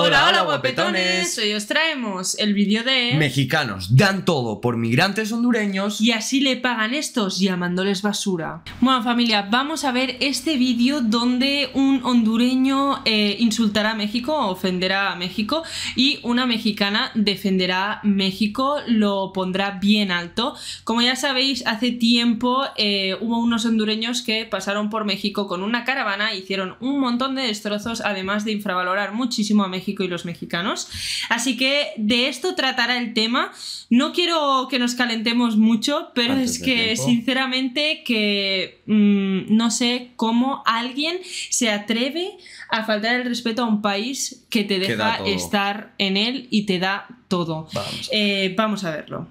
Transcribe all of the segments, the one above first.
Hola, hola, guapetones. Hoy os traemos el vídeo de... Mexicanos dan todo por migrantes hondureños. Y así le pagan estos llamándoles basura. Bueno, familia, vamos a ver este vídeo donde un hondureño eh, insultará a México, ofenderá a México y una mexicana defenderá México, lo pondrá bien alto. Como ya sabéis, hace tiempo eh, hubo unos hondureños que pasaron por México con una caravana, hicieron un montón de destrozos, además de infravalorar muchísimo a México y los mexicanos. Así que de esto tratará el tema. No quiero que nos calentemos mucho, pero es que sinceramente que mm, no sé cómo alguien se atreve a faltar el respeto a un país que te deja estar en él y te da todo. Eh, vamos, a verlo.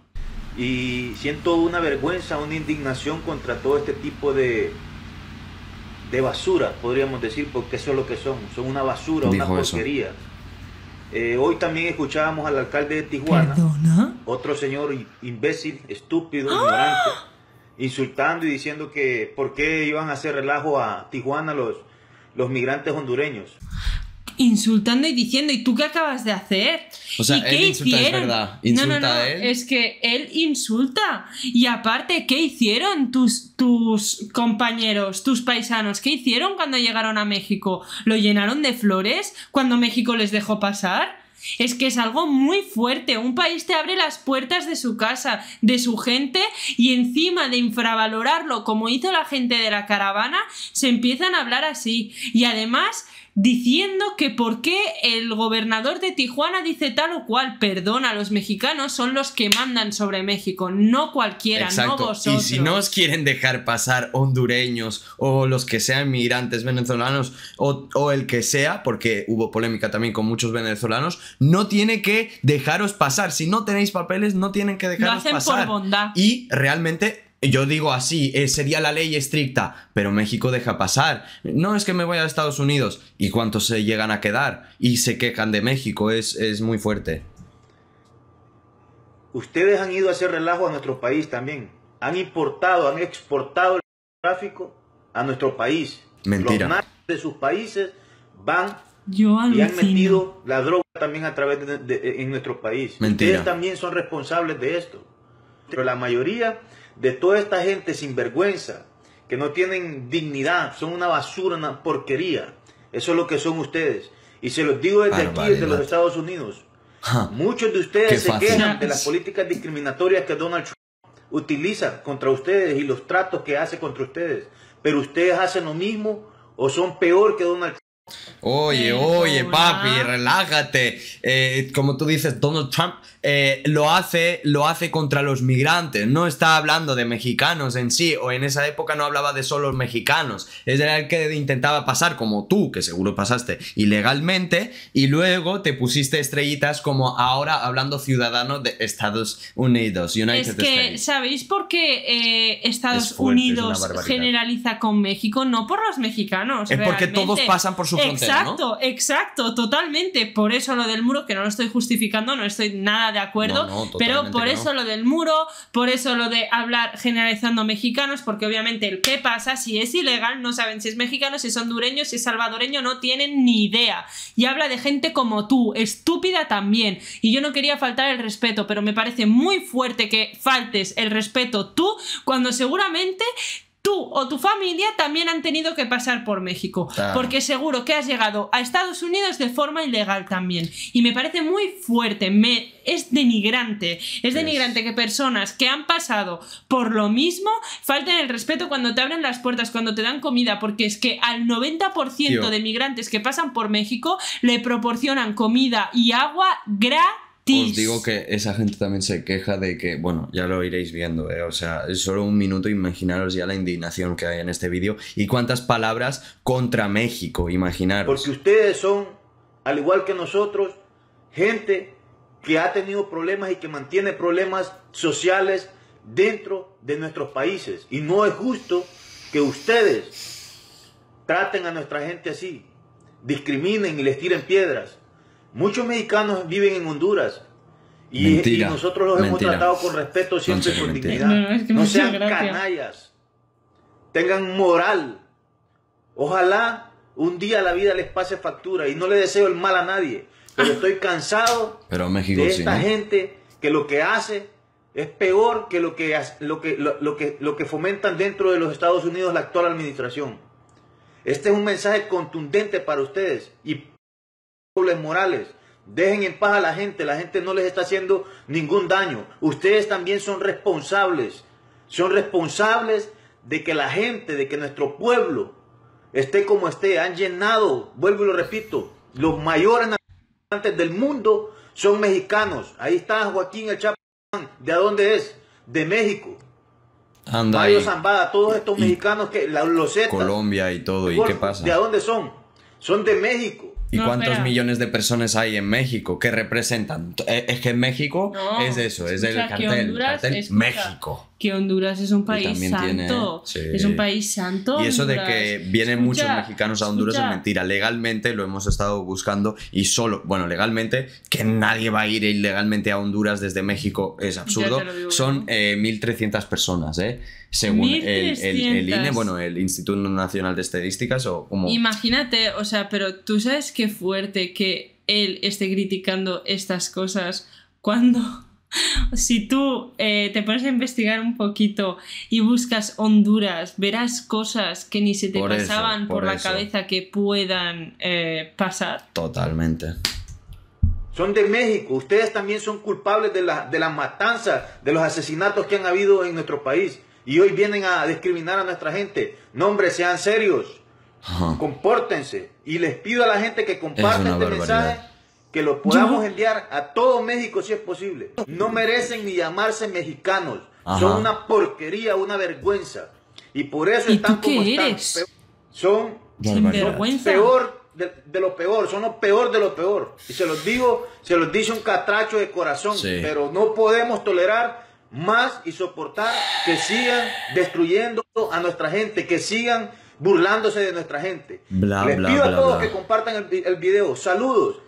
Y siento una vergüenza, una indignación contra todo este tipo de, de basura, podríamos decir, porque eso es lo que son. Son una basura, una porquería. Eh, hoy también escuchábamos al alcalde de Tijuana, otro señor imbécil, estúpido, ¡Ah! ignorante, insultando y diciendo que por qué iban a hacer relajo a Tijuana los, los migrantes hondureños insultando y diciendo, ¿y tú qué acabas de hacer? O sea, ¿Y insulta, Es no, no, es que él insulta. Y aparte, ¿qué hicieron tus, tus compañeros, tus paisanos? ¿Qué hicieron cuando llegaron a México? ¿Lo llenaron de flores cuando México les dejó pasar? Es que es algo muy fuerte. Un país te abre las puertas de su casa, de su gente, y encima de infravalorarlo, como hizo la gente de la caravana, se empiezan a hablar así. Y además, diciendo que por qué el gobernador de Tijuana dice tal o cual. Perdona, los mexicanos son los que mandan sobre México, no cualquiera, no vosotros. Y si no os quieren dejar pasar hondureños o los que sean migrantes venezolanos o, el que sea, porque hubo polémica también con muchos venezolanos, no tiene que dejaros pasar. Si no tenéis papeles, no tienen que dejaros pasar. Lo hacen por bondad. Y realmente yo digo así, eh, sería la ley estricta, pero México deja pasar. No es que me voy a Estados Unidos. ¿Y cuántos se llegan a quedar? Y se quejan de México, es, es muy fuerte. Ustedes han ido a hacer relajo a nuestro país también. Han importado, han exportado el tráfico a nuestro país. Mentira. Los de sus países van y han metido la droga también a través de, en nuestro país. Mentira. Ustedes también son responsables de esto. Pero la mayoría de toda esta gente sin vergüenza que no tienen dignidad, son una basura, una porquería. Eso es lo que son ustedes. Y se los digo desde aquí, desde los Estados Unidos. Muchos de ustedes se quejan de las políticas discriminatorias que Donald Trump utiliza contra ustedes y los tratos que hace contra ustedes. Pero ustedes hacen lo mismo o son peor que Donald Trump. Oye, oye, papi, relájate. Eh, como tú dices, Donald Trump eh, lo, hace, lo hace contra los migrantes. No está hablando de mexicanos en sí, o en esa época no hablaba de solo mexicanos. Es el que intentaba pasar, como tú, que seguro pasaste ilegalmente, y luego te pusiste estrellitas como ahora hablando ciudadano de Estados Unidos. ¿sabéis por qué eh, Estados Unidos generaliza con México? No por los mexicanos. Es porque todos pasan por su Exacto, exacto, totalmente. Por eso lo del muro, que no lo estoy justificando, no estoy nada de acuerdo, pero por eso lo del muro, por eso lo de hablar generalizando mexicanos, porque obviamente el qué pasa si es ilegal, no saben si es mexicano, si es hondureño, si es salvadoreño, no tienen ni idea. Y habla de gente como tú, estúpida también. Y yo no quería faltar el respeto, pero me parece muy fuerte que faltes el respeto tú cuando seguramente tú o tu familia también han tenido que pasar por México, porque seguro que has llegado a Estados Unidos de forma ilegal también. Y me parece muy fuerte, es denigrante, es denigrante que personas que han pasado por lo mismo falten el respeto cuando te abren las puertas, cuando te dan comida, porque es que al 90% de migrantes que pasan por México le proporcionan comida y agua gratis os digo que esa gente también se queja de que, bueno, ya lo iréis viendo, eh, o sea, solo un minuto imaginaros ya la indignación que hay en este vídeo y cuántas palabras contra México, imaginaros. Porque ustedes son, al igual que nosotros, gente que ha tenido problemas y que mantiene problemas sociales dentro de nuestros países. Y no es justo que ustedes traten a nuestra gente así, discriminen y les tiren piedras. Muchos mexicanos viven en Honduras. Y, nosotros los hemos tratado con respeto, siempre con dignidad. No, sean canallas. Tengan moral. Ojalá un día la vida les pase factura. Y no le deseo el mal a nadie. Pero estoy cansado pero de esta gente que lo que hace es peor que lo que, lo que, que, lo que fomentan dentro de los Estados Unidos la actual administración. Este es un mensaje contundente para ustedes y morales. Dejen en paz a la gente, la gente no les está haciendo ningún daño. Ustedes también son responsables, son responsables de que la gente, de que nuestro pueblo esté como esté. Han llenado, vuelvo y lo repito, los mayores antes del mundo son mexicanos. Ahí está Joaquín El Chapo. ¿De dónde es? De México. Anda Mario Zambada, todos estos mexicanos que los Colombia y todo. ¿Y qué pasa? ¿De dónde son? Son de México. ¿Y cuántos millones de personas hay en México que representan? Eh, es que México es eso, es el cartel, México que Honduras es un país santo. Es un país santo. Y eso de que vienen muchos mexicanos a Honduras es mentira. Legalmente lo hemos estado buscando y solo, bueno, legalmente, que nadie va a ir ilegalmente a Honduras desde México es absurdo. Son 1.300 eh, personas, ¿eh? Según el, el, INE, bueno, el Instituto Nacional de Estadísticas o como... Imagínate, o sea, pero tú sabes qué fuerte que él esté criticando estas cosas cuando si tú eh, te pones a investigar un poquito y buscas Honduras, verás cosas que ni se te pasaban por, la cabeza que puedan eh, pasar. Totalmente. Son de México, ustedes también son culpables de las la matanzas, de los asesinatos que han habido en nuestro país. Y hoy vienen a discriminar a nuestra gente. No, hombre, sean serios. Compórtense. Y les pido a la gente que compartan este mensaje que los podamos enviar a todo México si es posible. No merecen ni llamarse mexicanos. Son una porquería, una vergüenza. Y por eso están tú qué eres? Son, peor de, lo peor, son lo peor de lo peor. Y se los digo, se los dice un catracho de corazón, pero no podemos tolerar más y soportar que sigan destruyendo a nuestra gente, que sigan burlándose de nuestra gente. Les pido a todos que compartan el video. Saludos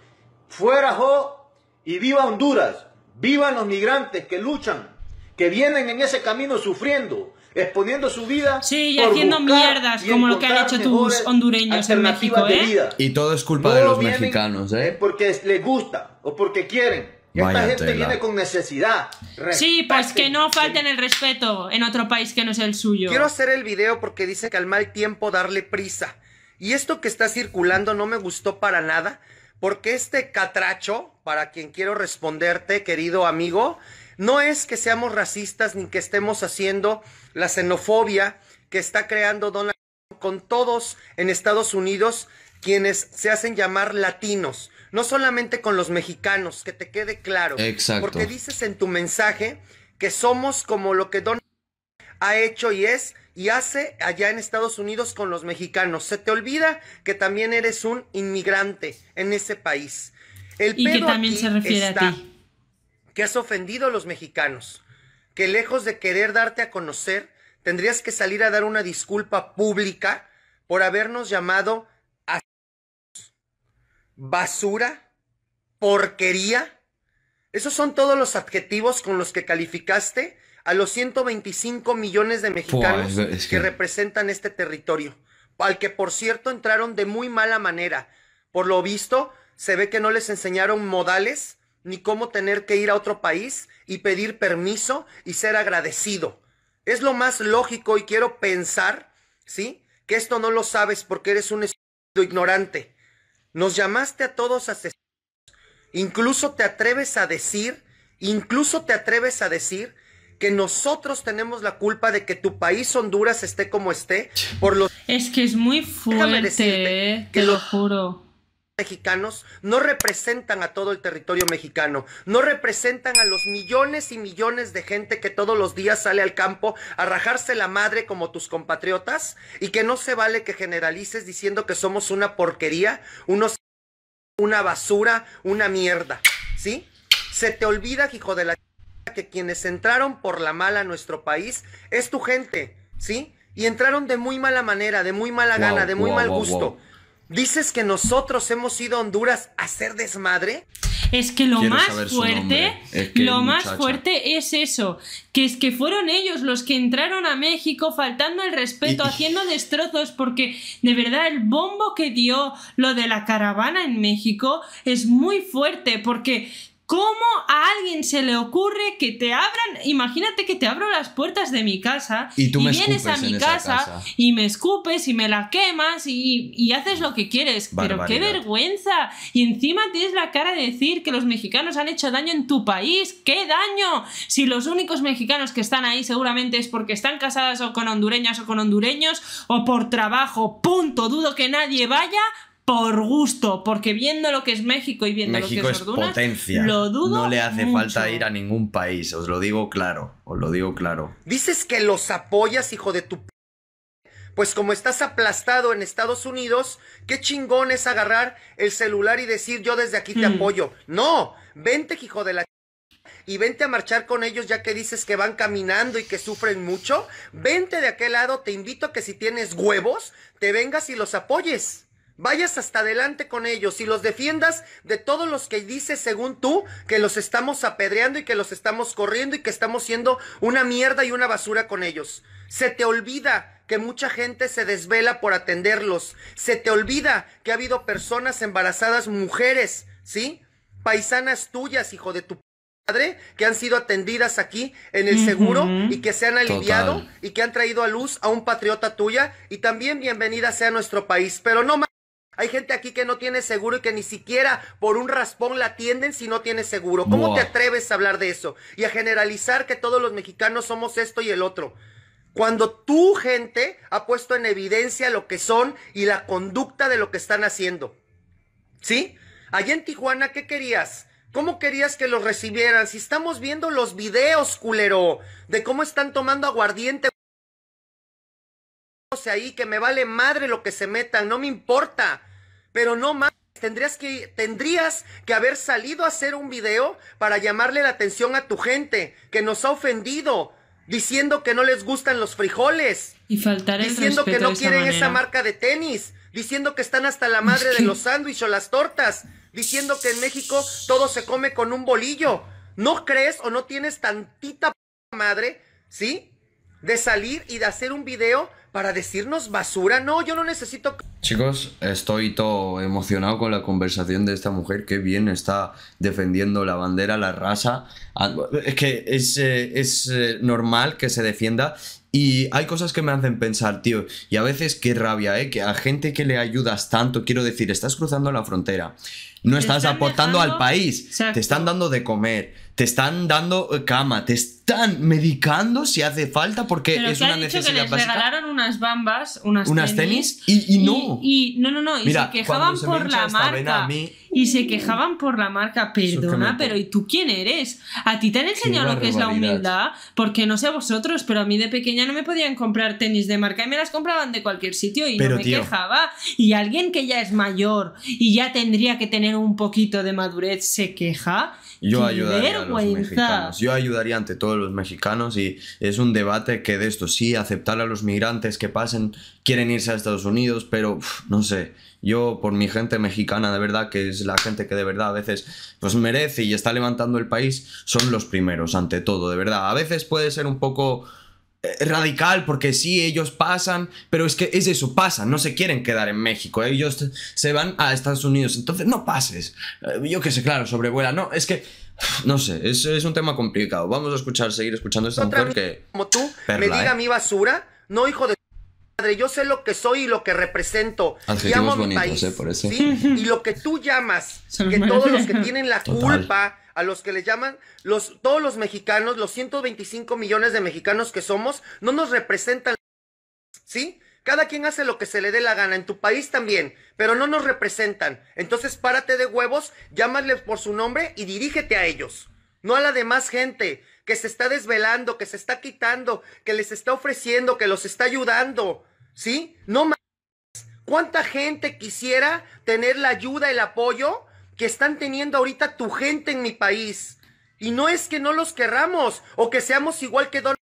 fuera Jo y viva Honduras, vivan los migrantes que luchan, que vienen en ese camino sufriendo, exponiendo su vida. Sí, y haciendo mierdas como lo que han hecho tus hondureños en México. ¿eh? Y todo es culpa de los mexicanos, ¿eh? Porque les gusta o porque quieren. Esta gente viene con necesidad. Sí, pues que no falten el respeto en otro país que no es el suyo. Quiero hacer el video porque dice que al mal tiempo darle prisa. Y esto que está circulando no me gustó para nada porque este catracho, para quien quiero responderte, querido amigo, no es que seamos racistas ni que estemos haciendo la xenofobia que está creando Donald Trump con todos en Estados Unidos quienes se hacen llamar latinos, no solamente con los mexicanos, que te quede claro. Exacto. Porque dices en tu mensaje que somos como lo que Donald ha hecho y es y hace allá en Estados Unidos con los mexicanos. Se te olvida que también eres un inmigrante en ese país. El y que también se refiere a ti. Que has ofendido a los mexicanos, que lejos de querer darte a conocer, tendrías que salir a dar una disculpa pública por habernos llamado a basura, porquería. Esos son todos los adjetivos con los que calificaste a los 125 millones de mexicanos que... representan este territorio, al que por cierto entraron de muy mala manera. Por lo visto, se ve que no les enseñaron modales ni cómo tener que ir a otro país y pedir permiso y ser agradecido. Es lo más lógico y quiero pensar, ¿sí? Que esto no lo sabes porque eres un ignorante. Nos llamaste a todos asesinos. Incluso te atreves a decir, incluso te atreves a decir que nosotros tenemos la culpa de que tu país Honduras esté como esté por los Es que es muy fuerte, que te lo juro mexicanos no representan a todo el territorio mexicano, no representan a los millones y millones de gente que todos los días sale al campo a rajarse la madre como tus compatriotas y que no se vale que generalices diciendo que somos una porquería, unos una basura, una mierda, ¿sí? Se te olvida, hijo de la que quienes entraron por la mala a nuestro país es tu gente, ¿sí? Y entraron de muy mala manera, de muy mala gana, de muy mal gusto. ¿Dices que nosotros hemos ido a Honduras a hacer desmadre? Es que lo más fuerte, lo más fuerte es eso, que es que fueron ellos los que entraron a México faltando el respeto, haciendo destrozos, porque de verdad el bombo que dio lo de la caravana en México es muy fuerte, porque ¿Cómo a alguien se le ocurre que te abran? Imagínate que te abro las puertas de mi casa y, tú vienes a mi casa, y me escupes y me la quemas y, haces lo que quieres. Pero qué vergüenza. Y encima tienes la cara de decir que los mexicanos han hecho daño en tu país. ¡Qué daño! Si los únicos mexicanos que están ahí seguramente es porque están casadas o con hondureñas o con hondureños o por trabajo. Punto. Dudo que nadie vaya por gusto, porque viendo lo que es México y viendo lo que es, potencia. no le hace falta ir a ningún país, os lo digo claro, os lo digo claro. Dices que los apoyas, hijo de tu pues como estás aplastado en Estados Unidos, qué chingón es agarrar el celular y decir yo desde aquí te mm. apoyo. No, vente hijo de la y vente a marchar con ellos ya que dices que van caminando y que sufren mucho. Vente de aquel lado, te invito a que si tienes huevos, te vengas y los apoyes vayas hasta adelante con ellos y los defiendas de todos los que dices según tú que los estamos apedreando y que los estamos corriendo y que estamos siendo una mierda y una basura con ellos. Se te olvida que mucha gente se desvela por atenderlos. Se te olvida que ha habido personas embarazadas, mujeres, ¿sí? Paisanas tuyas, hijo de tu padre, que han sido atendidas aquí en el seguro y que se han aliviado y que han traído a luz a un patriota tuya. Y también bienvenida sea nuestro país. Pero no más. Hay gente aquí que no tiene seguro y que ni siquiera por un raspón la atienden si no tiene seguro. ¿Cómo te atreves a hablar de eso? Y a generalizar que todos los mexicanos somos esto y el otro. Cuando tu gente ha puesto en evidencia lo que son y la conducta de lo que están haciendo. ¿Sí? Allá en Tijuana, ¿qué querías? ¿Cómo querías que los recibieran? Si estamos viendo los videos, culero, de cómo están tomando aguardiente ahí que me vale madre lo que se metan, no me importa. Pero no más, tendrías que, tendrías que haber salido a hacer un video para llamarle la atención a tu gente que nos ha ofendido, diciendo que no les gustan los frijoles. Y faltaré, Diciendo que no quieren esa marca de tenis, diciendo que están hasta la madre de los sándwiches o las tortas, diciendo que en México todo se come con un bolillo. ¿No crees o no tienes tantita madre, sí? De salir y de hacer un video para decirnos basura. No, yo no necesito. Chicos, estoy todo emocionado con la conversación de esta mujer. Qué bien está defendiendo la bandera, la raza. Ah, es que es, eh, eh, normal que se defienda. Y hay cosas que me hacen pensar, tío. Y a veces qué rabia, ¿eh? Que a gente que le ayudas tanto, quiero decir, estás cruzando la frontera. No estás aportando al país. Te están dando de comer te están dando eh, cama, te están medicando si hace falta porque es una dicho necesidad que les regalaron unas bambas, unas, unas tenis, y, no. Y, no, no, no, y se quejaban por la marca. y se quejaban por la marca, perdona, pero ¿y tú quién eres? A ti te han enseñado lo que es la humildad, porque no sé a vosotros, pero a mí de pequeña no me podían comprar tenis de marca y me las compraban de cualquier sitio y no me quejaba. Y alguien que ya es mayor y ya tendría que tener un poquito de madurez se queja. Yo ayudaría yo ayudaría ante todos los mexicanos y es un debate que de esto sí, aceptar a los migrantes que pasen, quieren irse a Estados Unidos, pero no sé. Yo, por mi gente mexicana, de verdad, que es la gente que de verdad a veces pues merece y está levantando el país, son los primeros, ante todo, de verdad. A veces puede ser un poco eh, radical porque sí, ellos pasan, pero es que es eso, pasan, no se quieren quedar en México, ellos se van a Estados Unidos, entonces no pases. Eh, yo que sé, claro, sobrevuela, no, es que no sé, es, es un tema complicado. Vamos a escuchar, seguir escuchando esta porque Como tú, me diga ¿eh? mi basura. No, hijo de madre, yo sé lo que soy y lo que represento. y amo mi país. ¿eh? Y lo que tú llamas, que todos los que tienen la culpa, a los que le llaman, los, todos los mexicanos, los 125 millones de mexicanos que somos, no nos representan. ¿Sí? Cada quien hace lo que se le dé la gana, en tu país también, pero no nos representan. Entonces párate de huevos, llámales por su nombre y dirígete a ellos, no a la demás gente que se está desvelando, que se está quitando, que les está ofreciendo, que los está ayudando. ¿Sí? No más. ¿Cuánta gente quisiera tener la ayuda, el apoyo que están teniendo ahorita tu gente en mi país? Y no es que no los querramos o que seamos igual que Donald.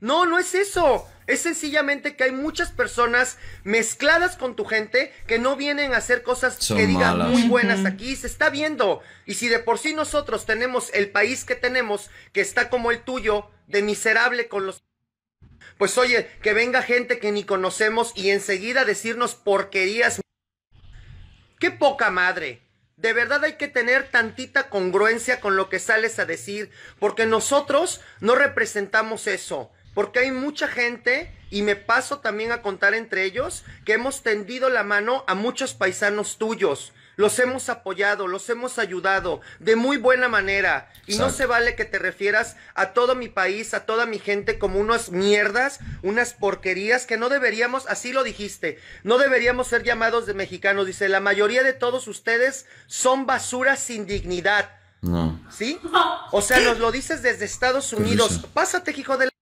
No, no es eso. Es sencillamente que hay muchas personas mezcladas con tu gente que no vienen a hacer cosas que digan muy buenas aquí. Se está viendo. Y si de por sí nosotros tenemos el país que tenemos, que está como el tuyo, de miserable con los pues oye, que venga gente que ni conocemos y enseguida decirnos porquerías. ¡Qué poca madre! De verdad hay que tener tantita congruencia con lo que sales a decir, porque nosotros no representamos eso. Porque hay mucha gente, y me paso también a contar entre ellos, que hemos tendido la mano a muchos paisanos tuyos. Los hemos apoyado, los hemos ayudado de muy buena manera. Y no se vale que te refieras a todo mi país, a toda mi gente como unas mierdas, unas porquerías que no deberíamos, así lo dijiste, no deberíamos ser llamados de mexicanos. Dice, la mayoría de todos ustedes son basura sin dignidad. No. ¿Sí? O sea, nos lo dices desde Estados Unidos. Pásate, hijo de la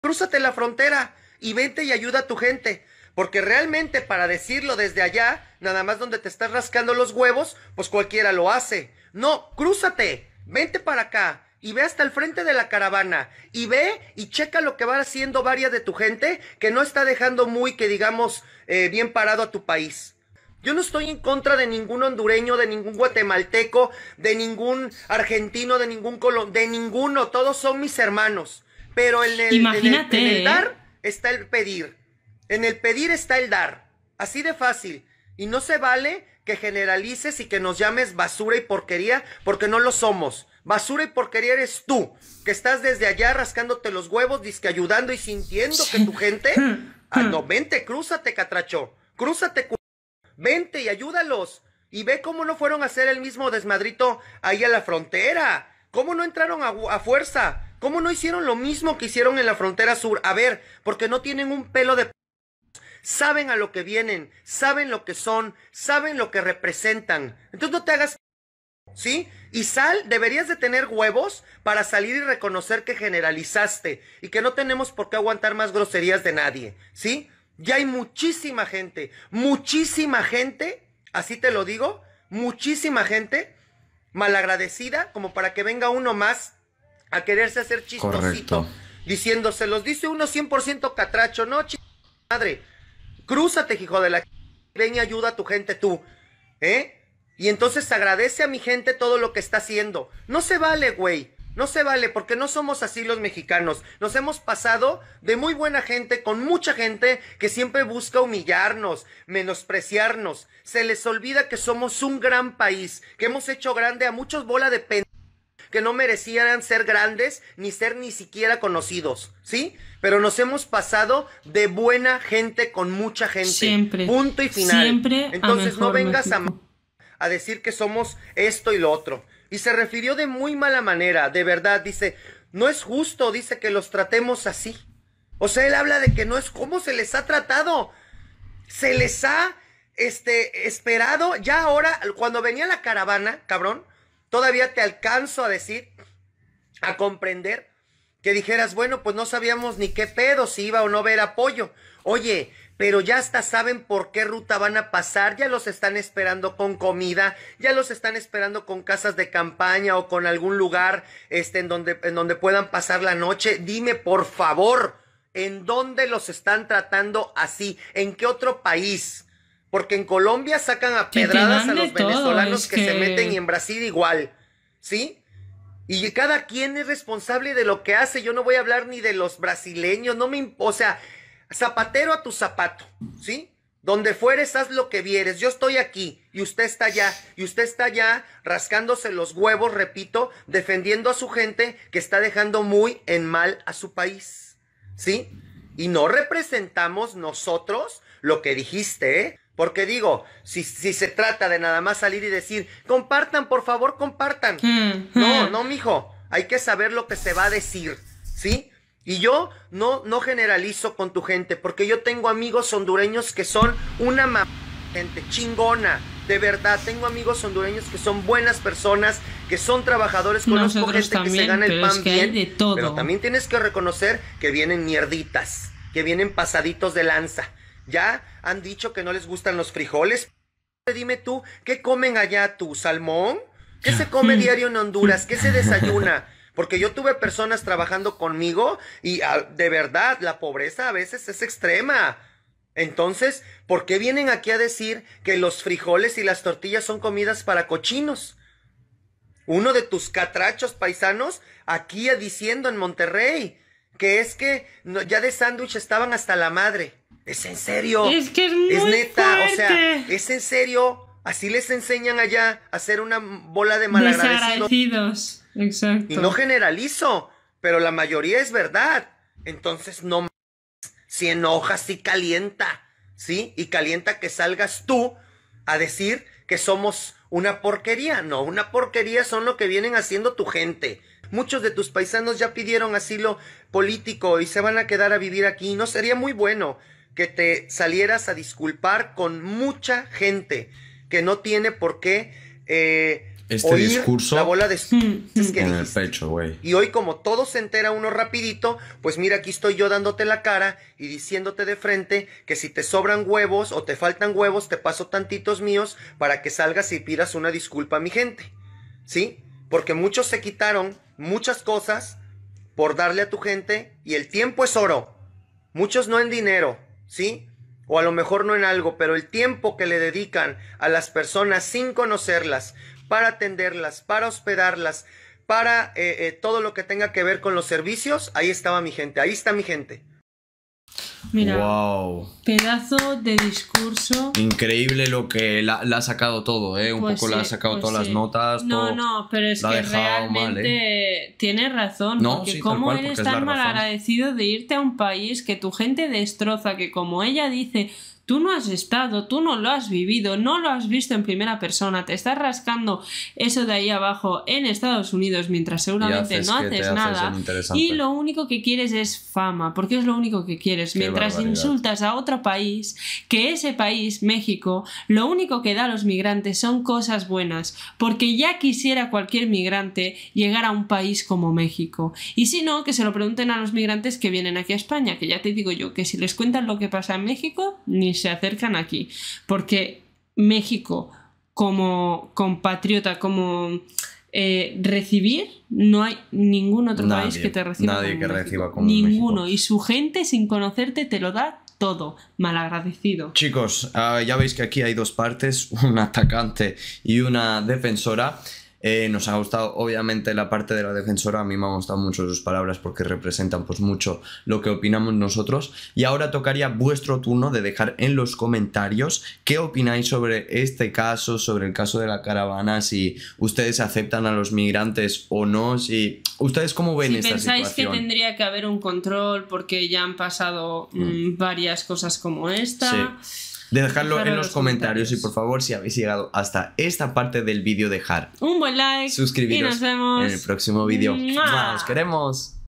crúzate la frontera y vente y ayuda a tu gente. Porque realmente para decirlo desde allá, nada más donde te estás rascando los huevos, pues cualquiera lo hace. No, crúzate, vente para acá y ve hasta el frente de la caravana y ve y checa lo que va haciendo varias de tu gente que no está dejando muy que digamos eh, bien parado a tu país. Yo no estoy en contra de ningún hondureño, de ningún guatemalteco, de ningún argentino, de ningún colombiano, de ninguno, todos son mis hermanos. Pero en el, dar ¿eh? está el pedir. En el pedir está el dar. Así de fácil. Y no se vale que generalices y que nos llames basura y porquería, porque no lo somos. Basura y porquería eres tú, que estás desde allá rascándote los huevos, disque ayudando y sintiendo que tu gente. Hmm, hmm. ah, no, vente, crúzate, catracho. Crúzate, vente y ayúdalos. Y ve cómo no fueron a hacer el mismo desmadrito ahí a la frontera. Cómo no entraron a fuerza. ¿Cómo no hicieron lo mismo que hicieron en la frontera sur? A ver, porque no tienen un pelo de... Saben a lo que vienen, saben lo que son, saben lo que representan. Entonces no te hagas... ¿Sí? Y sal, deberías de tener huevos para salir y reconocer que generalizaste y que no tenemos por qué aguantar más groserías de nadie. ¿Sí? Ya hay muchísima gente, muchísima gente, así te lo digo, muchísima gente malagradecida como para que venga uno más a quererse hacer chistosito, Correcto. se los dice uno 100% catracho, no, ch... madre, crúzate, hijo de la ven y ayuda a tu gente tú, ¿eh? Y entonces agradece a mi gente todo lo que está haciendo. No se vale, güey. No se vale porque no somos así los mexicanos. Nos hemos pasado de muy buena gente con mucha gente que siempre busca humillarnos, menospreciarnos. Se les olvida que somos un gran país, que hemos hecho grande a muchos bola de pen que no merecieran ser grandes ni ser ni siquiera conocidos, ¿sí? Pero nos hemos pasado de buena gente con mucha gente. Siempre. Punto y final. Siempre. Entonces no vengas a, a decir que somos esto y lo otro. Y se refirió de muy mala manera, de verdad, dice, no es justo, dice que los tratemos así. O sea, él habla de que no es como se les ha tratado. Se les ha este, esperado. Ya ahora, cuando venía la caravana, cabrón, todavía te alcanzo a decir, a comprender, que dijeras, bueno, pues no sabíamos ni qué pedo, si iba o no ver apoyo. Oye, pero ya hasta saben por qué ruta van a pasar, ya los están esperando con comida, ya los están esperando con casas de campaña o con algún lugar este, en, donde, en donde puedan pasar la noche. Dime, por favor, ¿en dónde los están tratando así? ¿En qué otro país? Porque en Colombia sacan a pedradas a los venezolanos que, se meten y en Brasil igual, ¿sí? Y cada quien es responsable de lo que hace. Yo no voy a hablar ni de los brasileños, no me, o sea, zapatero a tu zapato, ¿sí? Donde fueres, haz lo que vieres. Yo estoy aquí y usted está allá. Y usted está allá rascándose los huevos, repito, defendiendo a su gente que está dejando muy en mal a su país. ¿Sí? Y no representamos nosotros lo que dijiste, ¿eh? Porque digo, si, si se trata de nada más salir y decir, compartan, por favor, compartan. Hmm, hmm. no, no, mijo. Hay que saber lo que se va a decir, ¿sí? Y yo no, no generalizo con tu gente, porque yo tengo amigos hondureños que son una ma gente chingona. De verdad, tengo amigos hondureños que son buenas personas, que son trabajadores, conozco gente que se gana el pan bien. todo. Pero también tienes que reconocer que vienen mierditas, que vienen pasaditos de lanza ya han dicho que no les gustan los frijoles. Dime tú, ¿qué comen allá tú? ¿Salmón? ¿Qué se come mm. diario en Honduras? ¿Qué se desayuna? Porque yo tuve personas trabajando conmigo y ah, de verdad la pobreza a veces es extrema. Entonces, ¿por qué vienen aquí a decir que los frijoles y las tortillas son comidas para cochinos? Uno de tus catrachos paisanos aquí diciendo en Monterrey que es que ya de sándwich estaban hasta la madre. Es en serio. Es neta, o sea, es en serio. Así les enseñan allá a hacer una bola de malagradecidos. Exacto. no generalizo, pero la mayoría es verdad. Entonces no más. Si enojas, si calienta. ¿Sí? Y calienta que salgas tú a decir que somos una porquería. No, una porquería son lo que vienen haciendo tu gente. Muchos de tus paisanos ya pidieron asilo político y se van a quedar a vivir aquí. No sería muy bueno que te salieras a disculpar con mucha gente que no tiene por qué eh, este discurso la bola de mm, mm, mm. en el pecho, güey. Y hoy como todo se entera uno rapidito, pues mira, aquí estoy yo dándote la cara y diciéndote de frente que si te sobran huevos o te faltan huevos, te paso tantitos míos para que salgas y pidas una disculpa a mi gente. ¿Sí? Porque muchos se quitaron muchas cosas por darle a tu gente y el tiempo es oro. Muchos no en dinero, ¿sí? O a lo mejor no en algo, pero el tiempo que le dedican a las personas sin conocerlas, para atenderlas, para hospedarlas, para eh, eh, todo lo que tenga que ver con los servicios, ahí estaba mi gente, ahí está mi gente. Mira, pedazo de discurso. Increíble lo que la, ha sacado todo, ¿eh? Un pues poco la ha sacado pues todas las notas. No, no, pero es que ¿eh? realmente tiene razón. No, cómo eres tan mal agradecido de irte a un país que tu gente destroza, que como ella dice, tú no has estado, tú no lo has vivido, no lo has visto en primera persona, te estás rascando eso de ahí abajo en Estados Unidos mientras seguramente no haces nada y lo único que quieres es fama, porque es lo único que quieres mientras insultas a otro país, que ese país, México, lo único que da a los migrantes son cosas buenas, porque ya quisiera cualquier migrante llegar a un país como México. Y si no, que se lo pregunten a los migrantes que vienen aquí a España, que ya te digo yo, que si les cuentan lo que pasa en México, ni se acercan aquí, porque México como compatriota, como eh, recibir, no hay ningún otro país que te reciba. Ninguno. Y su gente, sin conocerte, te lo da todo. Malagradecido. Chicos, ah, ya veis que aquí hay dos partes, un atacante y una defensora. Eh, nos ha gustado obviamente la parte de la defensora, a mí me han gustado mucho sus palabras porque representan pues mucho lo que opinamos nosotros. Y ahora tocaría vuestro turno de dejar en los comentarios qué opináis sobre este caso, sobre el caso de la caravana, si ustedes aceptan a los migrantes o no, si ustedes cómo ven si pensáis que tendría que haber un control porque ya han pasado mm. Mm, varias cosas como esta. Sí. De Dejarlo en los, comentarios. y por favor, si habéis llegado hasta esta parte del vídeo, dejar un buen like. Suscribiros y nos vemos en el próximo vídeo. nos queremos!